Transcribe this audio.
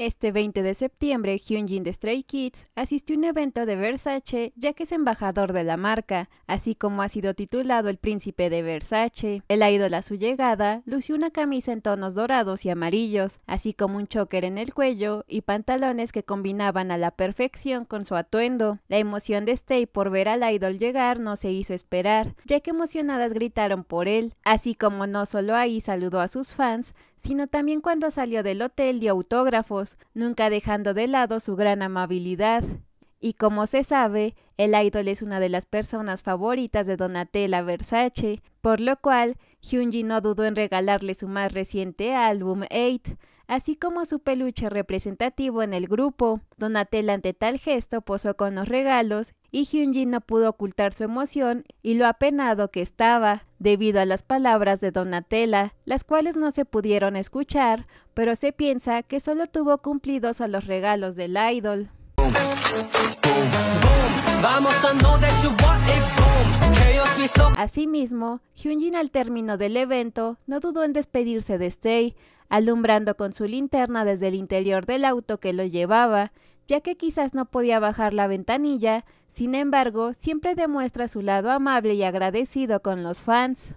Este 20 de septiembre, Hyunjin de Stray Kids asistió a un evento de Versace, ya que es embajador de la marca, así como ha sido titulado el príncipe de Versace. El ídolo a su llegada lució una camisa en tonos dorados y amarillos, así como un choker en el cuello y pantalones que combinaban a la perfección con su atuendo. La emoción de Stay por ver al idol llegar no se hizo esperar, ya que emocionadas gritaron por él, así como no solo ahí saludó a sus fans, sino también cuando salió del hotel dio autógrafos nunca dejando de lado su gran amabilidad. Y como se sabe, el idol es una de las personas favoritas de Donatella Versace, por lo cual Hyunji no dudó en regalarle su más reciente álbum 8, así como su peluche representativo en el grupo. Donatella ante tal gesto posó con los regalos y Hyunjin no pudo ocultar su emoción y lo apenado que estaba, debido a las palabras de Donatella, las cuales no se pudieron escuchar, pero se piensa que solo tuvo cumplidos a los regalos del idol. Asimismo, Hyunjin al término del evento no dudó en despedirse de Stay, alumbrando con su linterna desde el interior del auto que lo llevaba, ya que quizás no podía bajar la ventanilla, sin embargo, siempre demuestra su lado amable y agradecido con los fans.